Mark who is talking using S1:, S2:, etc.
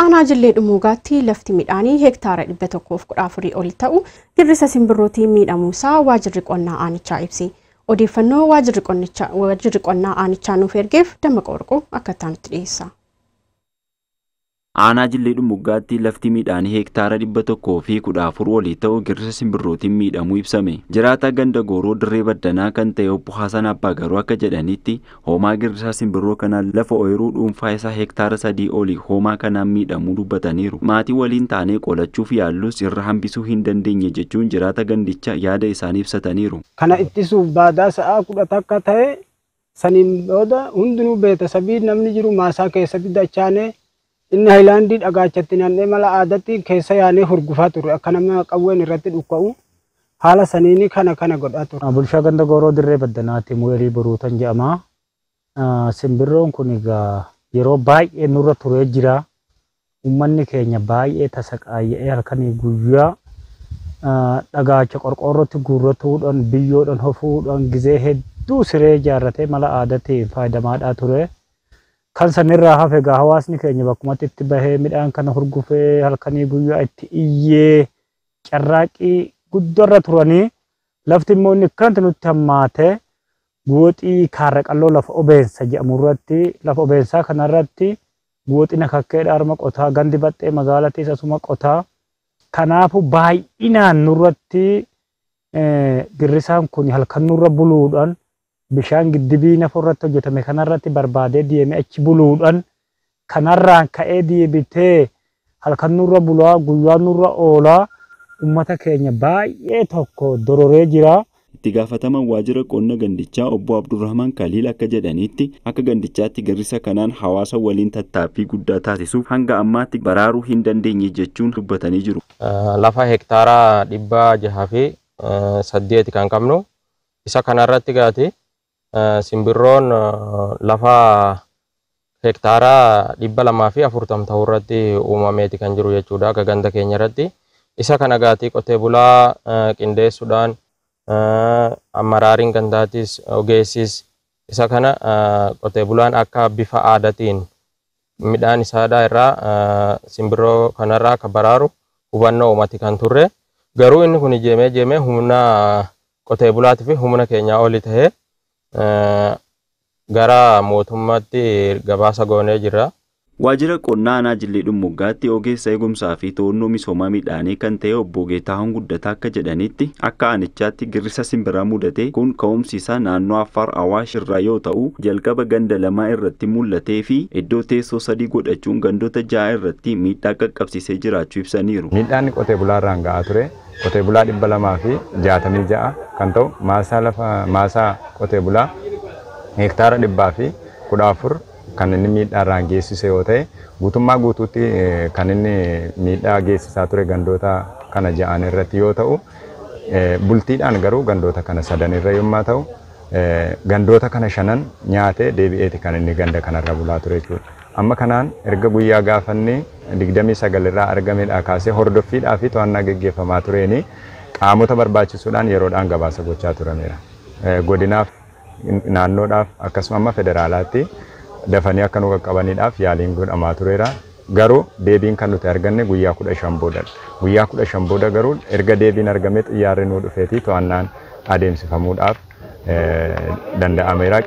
S1: aanaajilee dhumuugaatti lafti midhaanii hektaara 114 ol ta'u girrisa simbirrootii miidhamuusaa waajirri qonnaa aanichaa ibsi. Odeeffannoo waajirri qonnaa aanichaa nuuf ergeef dammaqa warquu akka ta'anutti dhiyeessa. Aanaa jillee muggaatti lafti midhaanii heektaara dhibba tokkoo fi kudha afur walii ta'u girsa simbirrootiin miidhamuu ibsame. Jiraataa ganda gooroo dirree baddanaa kan ta'e obbo Haasan Abbaa Garuu akka jedhanitti hoomaa girsaa simbirroo kanaa lafa ooyiruu dhuunfaa isaa heektaara sadii olii hoomaa kanaan miidhamuu dubbataniiru. Maatii waliin taanee qolachuuf yaallus irra hambisuu hin dandeenye jechuun jiraata gandichaa yaada isaanii ibsataniiru.
S2: Kana ittisuuf baadaa sa'aa kudha takka saniin booda hundinuu beeta namni jiru maasaa keessatti inni haayilaandii dhagaachatti naannee mala aadaatti keessa yaanee hurgufaa ture akka nama qawween irratti dhukka'u haala saniini kana kana godhaa ture. Bulshaa ganda gooroo dirree baddanaatti mu'eelii boruutan jedhama. Simbirroon kun egaa yeroo baay'ee nurra turee jira. Uummanni keenya baay'ee tasa qaayyee halkanii guyyaa dhagaacha qorqoorrootti guurratuudhaan biyyoodhaan hofuudhaan gizee hedduu siree ijaarratee mala aadatiin faayidamaadhaa ture. kan sanirraa hafegaa hawaasni keenya bakkumatti itti bahee midhaan kana hurgufee halkanii guyyaa itti iyyee carraaqii guddarra turanii lafti immoo inni akkanatti nutti hammaate guuxii kaarra qalloo lafa obeensa jedhamurratti lafa obeensaa kanarratti guuxina kakkeedha arma qotaa gandi baxxee magaalattis asuma qotaa kanaafu baay'inaan nurratti dirrisaan kun halkan nurra buluudhaan bishaan giddibii nafa irratti hojjetame kanarratti barbaadee deeme achi buluudhaan kanarraan ka'ee deebitee halkan nurra bulaa guyyaa nurra oolaa ummata keenya baay'ee tokko dororee jira.
S1: itti gaafataman waajjira qonna gandichaa obbo Abdurrahman Kaliil akka jedhanitti akka gandichaatti garisa kanaan hawaasa waliin tattaaffii guddaa taasisu hanga ammaatti baraaruu hin dandeenye jechuun dubbatanii jiru.
S3: Lafa hektaaraa dhibbaa jahaa fi saddeeti kan qabnu isa kanarratti gaate Eh, simbirroon eh, hektara hektara bala lamaa fi afurtamta irratti uumameeti kan jiru jechuudha ya akka ganda kenyarati. irratti. Isa kana gaatii bula eh, kinde sudan amararing gandaatis ogesis isa kana qotee bulan akka bifa adatin midan isa irraa simbirroo kanara kabararu baraaru hubannoo uumati kan turre garu in kun jeme jeme humna qotee bulati fi humna kenya oli Eh, gara mootummaatti gabaasa goonee jira.
S1: Waajjira qonnaa Naajillee Dhummoggaatti ogeessa eegumsaa fi to'annoo misooma midhaanii kan ta'e obbo Geetahuun guddata akka jedhanitti akka aanichaatti girrisa simbiraa mudatee kun ka'umsiisa naannoo Affaar Awaash irraa yoo ta'u, jalqaba ganda lamaa irratti mul'atee fi iddoo teessoo sadii godhachuun gandoota ja'a
S4: irratti miidhaa qaqqabsiisee jiraachuu ibsaniiru. Midhaan qotee bulaarraan ga'aa ture. Qotee bulaa dhibba fi jaatamii ja'a kan ta'u maasaa maasaa qotee bulaa fi kan inni miidhaarraan geessise yoo ta'e guutummaa guutuutti kan inni miidhaa geessisaa ture gandoota kana ja'an irratti yoo ta'u bultiidhaan garuu gandoota kana sadan irra yommaa ta'u gandoota kana shanan nyaatee deebi'eeti kan inni ganda kanarra bulaa ture jechuudha. Amma kanaan erga guyyaa gaafanni digdamii sagal irraa argamedha kaasee hordoffiidhaa fi to'annaa gaggeeffamaa tureeni qaamota barbaachisuudhaan yeroodhaan gabaasa gochaa turamedha. Godinaaf naannoodhaaf akkasuma amma federaalaatti dafanii akka nu qaqqabaniidhaaf yaaliin godhamaa tureera. Garuu deebiin kan nuti arganne guyyaa kudha shan boodadha. Guyyaa kudha shan booda garuu erga deebiin argame xiyyaarri nuu dhufeetii to'annaan adeemsifamuudhaaf danda'ameera.